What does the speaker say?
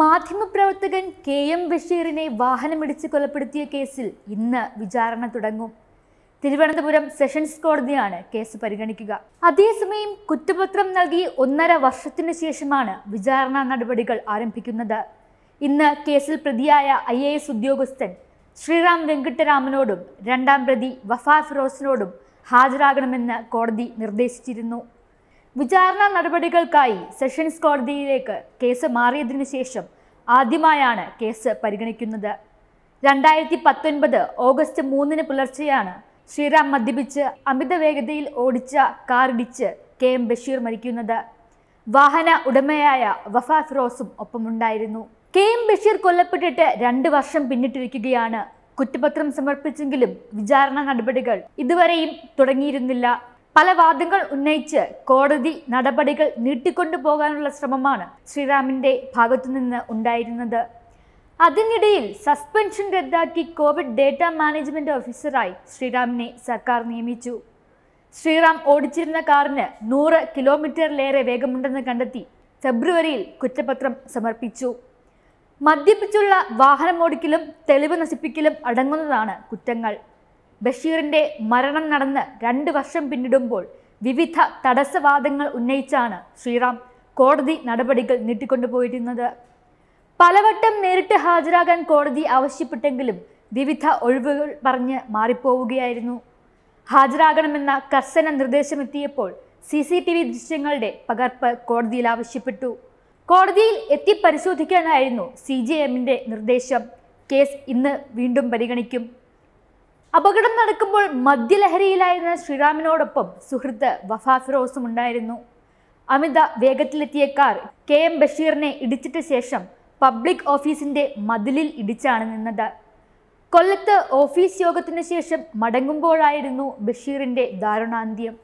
മാധ്യമപ്രവർത്തകൻ K M ബഷീറിനെ വാഹനമിടിച്ച് കൊലപ്പെടുത്തിയ കേസിൽ ഇന്ന് വിചാരണ തുടങ്ങും തിരുവനന്തപുരം സെഷൻസ് കോടതിയാണ് കേസ് പരിഗണിക്കുക അതേസമയം കുറ്റപത്രം നൽകി ഒന്നര വർഷത്തിനു ശേഷമാണ് വിചാരണ നടപടികൾ ആരംഭിക്കുന്നത് ഇന്ന് കേസിൽ പ്രതിയായ ഐ എ എസ് ഉദ്യോഗസ്ഥൻ ശ്രീറാം വെങ്കിട്ടരാമനോടും രണ്ടാം പ്രതി വഫാ ഫിറോസിനോടും ഹാജരാകണമെന്ന് കോടതി നിർദ്ദേശിച്ചിരുന്നു വിചാരണ നടപടികൾക്കായി സെഷൻസ് കോടതിയിലേക്ക് കേസ് മാറിയതിനു ശേഷം ആദ്യമായാണ് കേസ് പരിഗണിക്കുന്നത് രണ്ടായിരത്തി പത്തൊൻപത് ഓഗസ്റ്റ് മൂന്നിന് പുലർച്ചെയാണ് ശ്രീറാം മദ്യപിച്ച് അമിത വേഗതയിൽ ഓടിച്ച കാറിടിച്ച് കെ എം ബഷീർ മരിക്കുന്നത് വാഹന ഉടമയായ വഫ ഫിറോസും ഒപ്പമുണ്ടായിരുന്നു കെ എം ബഷീർ കൊല്ലപ്പെട്ടിട്ട് രണ്ട് വർഷം പിന്നിട്ടിരിക്കുകയാണ് കുറ്റപത്രം സമർപ്പിച്ചെങ്കിലും വിചാരണ നടപടികൾ ഇതുവരെയും തുടങ്ങിയിരുന്നില്ല പല വാദങ്ങൾ ഉന്നയിച്ച് കോടതി നടപടികൾ നീട്ടിക്കൊണ്ടു പോകാനുള്ള ശ്രമമാണ് ശ്രീറാമിന്റെ ഭാഗത്തുനിന്ന് ഉണ്ടായിരുന്നത് അതിനിടയിൽ സസ്പെൻഷൻ റദ്ദാക്കി കോവിഡ് ഡേറ്റ മാനേജ്മെന്റ് ഓഫീസറായി ശ്രീറാമിനെ സർക്കാർ നിയമിച്ചു ശ്രീറാം ഓടിച്ചിരുന്ന കാറിന് നൂറ് കിലോമീറ്ററിലേറെ വേഗമുണ്ടെന്ന് കണ്ടെത്തി ഫെബ്രുവരിയിൽ കുറ്റപത്രം സമർപ്പിച്ചു മദ്യപിച്ചുള്ള വാഹനമോടിക്കലും തെളിവ് നശിപ്പിക്കലും അടങ്ങുന്നതാണ് കുറ്റങ്ങൾ ബഷീറിൻ്റെ മരണം നടന്ന് രണ്ട് വർഷം പിന്നിടുമ്പോൾ വിവിധ തടസ്സവാദങ്ങൾ ഉന്നയിച്ചാണ് ശ്രീറാം കോടതി നടപടികൾ നീട്ടിക്കൊണ്ടുപോയിരുന്നത് പലവട്ടം നേരിട്ട് ഹാജരാകാൻ കോടതി ആവശ്യപ്പെട്ടെങ്കിലും വിവിധ ഒഴിവുകൾ പറഞ്ഞ് മാറിപ്പോവുകയായിരുന്നു ഹാജരാകണമെന്ന കർശന നിർദ്ദേശമെത്തിയപ്പോൾ സി സി ടി വി ദൃശ്യങ്ങളുടെ പകർപ്പ് കോടതിയിൽ ആവശ്യപ്പെട്ടു കോടതിയിൽ എത്തി പരിശോധിക്കാനായിരുന്നു സി ജെ എമ്മിൻ്റെ നിർദ്ദേശം കേസ് ഇന്ന് വീണ്ടും പരിഗണിക്കും അപകടം നടക്കുമ്പോൾ മദ്യലഹരിയിലായിരുന്ന ശ്രീറാമിനോടൊപ്പം സുഹൃത്ത് വഫാ ഫിറോസും ഉണ്ടായിരുന്നു അമിത വേഗത്തിലെത്തിയ കാർ കെ എം ബഷീറിനെ ഇടിച്ചിട്ട ശേഷം പബ്ലിക് ഓഫീസിന്റെ മതിലിൽ ഇടിച്ചാണ് നിന്നത് കൊല്ലത്ത് ഓഫീസ് യോഗത്തിന് ശേഷം മടങ്ങുമ്പോഴായിരുന്നു ബഷീറിന്റെ ദാരുണാന്ത്യം